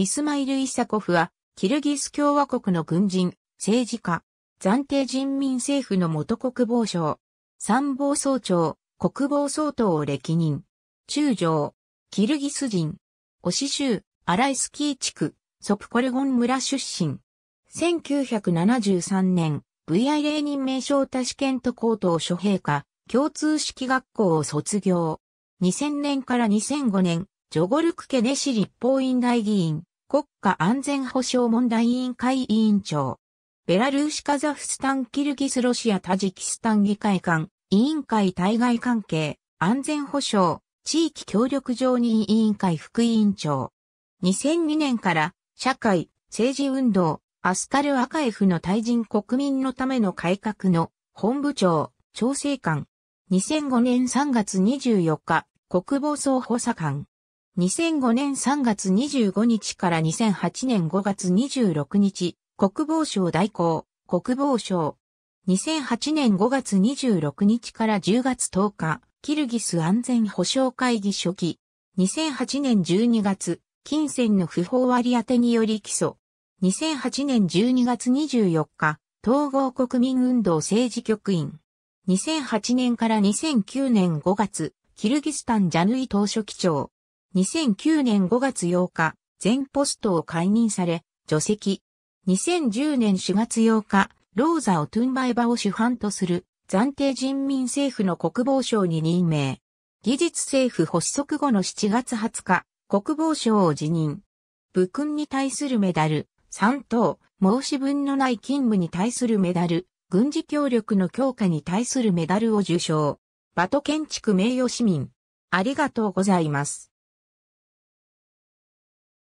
イスマイル・イサコフは、キルギス共和国の軍人、政治家、暫定人民政府の元国防省、参謀総長、国防総統を歴任、中将、キルギス人、オシ州、アライスキー地区、ソプコルゴン村出身。1973年、VI レー任名称多試験と高等諸陛下、共通式学校を卒業。2000年から2005年、ジョゴルク家ネシ立法院大議員、国家安全保障問題委員会委員長。ベラルーシカザフスタンキルギスロシアタジキスタン議会館委員会対外関係、安全保障、地域協力常任委員会副委員長。2002年から社会、政治運動、アスカル・アカエフの対人国民のための改革の本部長、調整官。2005年3月24日、国防総補佐官。2005年3月25日から2008年5月26日、国防省代行、国防省。2008年5月26日から10月10日、キルギス安全保障会議初期。2008年12月、金銭の不法割当てにより起訴。2008年12月24日、統合国民運動政治局員。2008年から2009年5月、キルギスタンジャヌイ当書記長。2009年5月8日、全ポストを解任され、除籍。2010年4月8日、ローザをトゥンバエバを主犯とする暫定人民政府の国防省に任命。技術政府発足後の7月20日、国防省を辞任。武勲に対するメダル、3等、申し分のない勤務に対するメダル、軍事協力の強化に対するメダルを受賞。バト建築名誉市民。ありがとうございます。